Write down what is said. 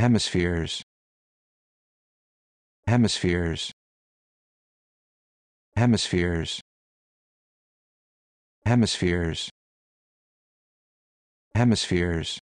hemispheres hemispheres hemispheres hemispheres hemispheres